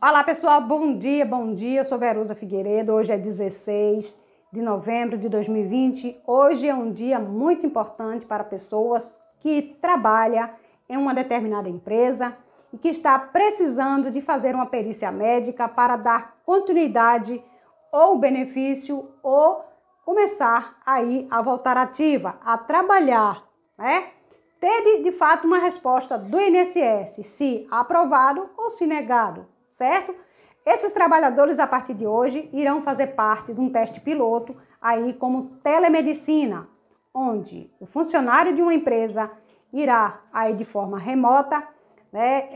Olá pessoal, bom dia, bom dia. Eu sou Verusa Figueiredo. Hoje é 16 de novembro de 2020. Hoje é um dia muito importante para pessoas que trabalham em uma determinada empresa e que está precisando de fazer uma perícia médica para dar continuidade ou benefício ou começar aí a voltar ativa, a trabalhar, né? Ter de, de fato uma resposta do INSS, se aprovado ou se negado, certo? Esses trabalhadores a partir de hoje irão fazer parte de um teste piloto aí como telemedicina, onde o funcionário de uma empresa irá aí de forma remota né,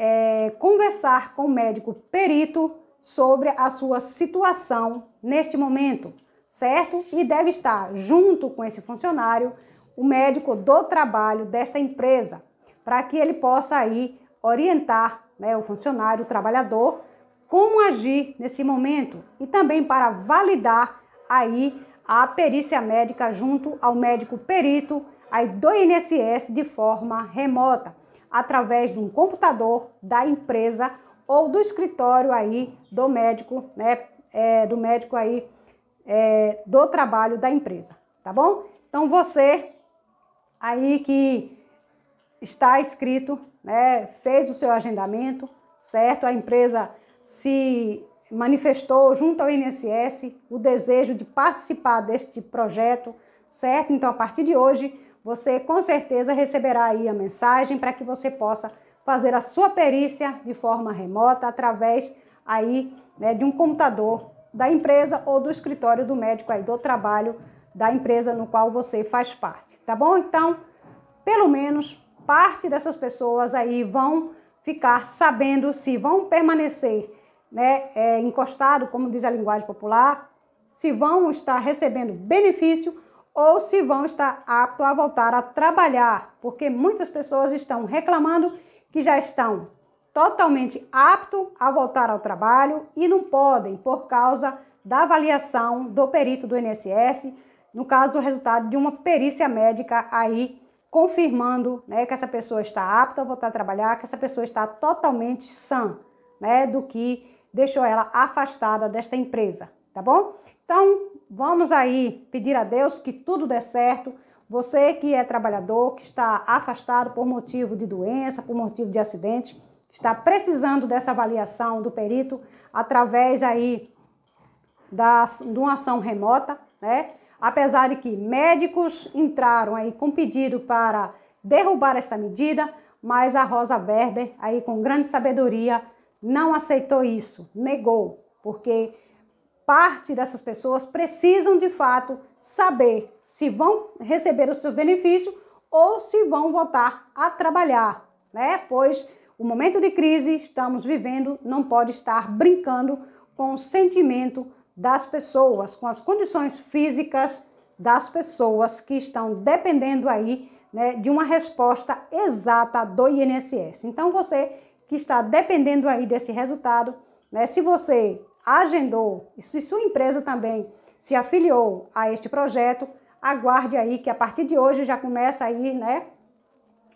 é, conversar com o médico perito sobre a sua situação neste momento, certo? E deve estar junto com esse funcionário o médico do trabalho desta empresa, para que ele possa aí orientar né, o funcionário, o trabalhador, como agir nesse momento e também para validar aí a perícia médica junto ao médico perito aí do INSS de forma remota, através de um computador da empresa ou do escritório aí do médico, né? É, do médico aí é, do trabalho da empresa, tá bom? Então você aí que está inscrito, né? Fez o seu agendamento, certo? A empresa se manifestou junto ao INSS o desejo de participar deste projeto, certo? Então, a partir de hoje, você com certeza receberá aí a mensagem para que você possa fazer a sua perícia de forma remota através aí né, de um computador da empresa ou do escritório do médico aí do trabalho da empresa no qual você faz parte, tá bom? Então, pelo menos parte dessas pessoas aí vão ficar sabendo se vão permanecer né, é, encostado, como diz a linguagem popular, se vão estar recebendo benefício ou se vão estar aptos a voltar a trabalhar, porque muitas pessoas estão reclamando que já estão totalmente aptos a voltar ao trabalho e não podem por causa da avaliação do perito do INSS, no caso do resultado de uma perícia médica aí confirmando né, que essa pessoa está apta a voltar a trabalhar, que essa pessoa está totalmente sã, né, do que deixou ela afastada desta empresa, tá bom? Então, vamos aí pedir a Deus que tudo dê certo, você que é trabalhador, que está afastado por motivo de doença, por motivo de acidente, está precisando dessa avaliação do perito através aí da, de uma ação remota, né? Apesar de que médicos entraram aí com pedido para derrubar essa medida, mas a Rosa Berber aí com grande sabedoria não aceitou isso, negou, porque parte dessas pessoas precisam de fato saber se vão receber o seu benefício ou se vão voltar a trabalhar, né? Pois o momento de crise estamos vivendo não pode estar brincando com o sentimento das pessoas, com as condições físicas das pessoas que estão dependendo aí né, de uma resposta exata do INSS. Então você que está dependendo aí desse resultado, né, se você agendou e se sua empresa também se afiliou a este projeto, aguarde aí que a partir de hoje já começa aí, né,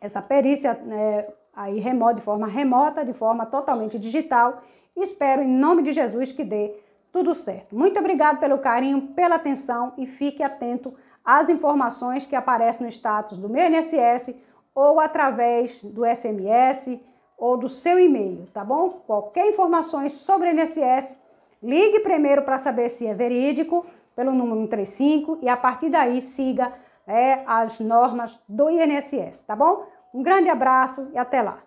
essa perícia né, aí remota, de forma remota, de forma totalmente digital. Espero em nome de Jesus que dê tudo certo. Muito obrigado pelo carinho, pela atenção e fique atento às informações que aparecem no status do meu INSS ou através do SMS ou do seu e-mail, tá bom? Qualquer informações sobre o INSS Ligue primeiro para saber se é verídico, pelo número 135, e a partir daí siga é, as normas do INSS, tá bom? Um grande abraço e até lá!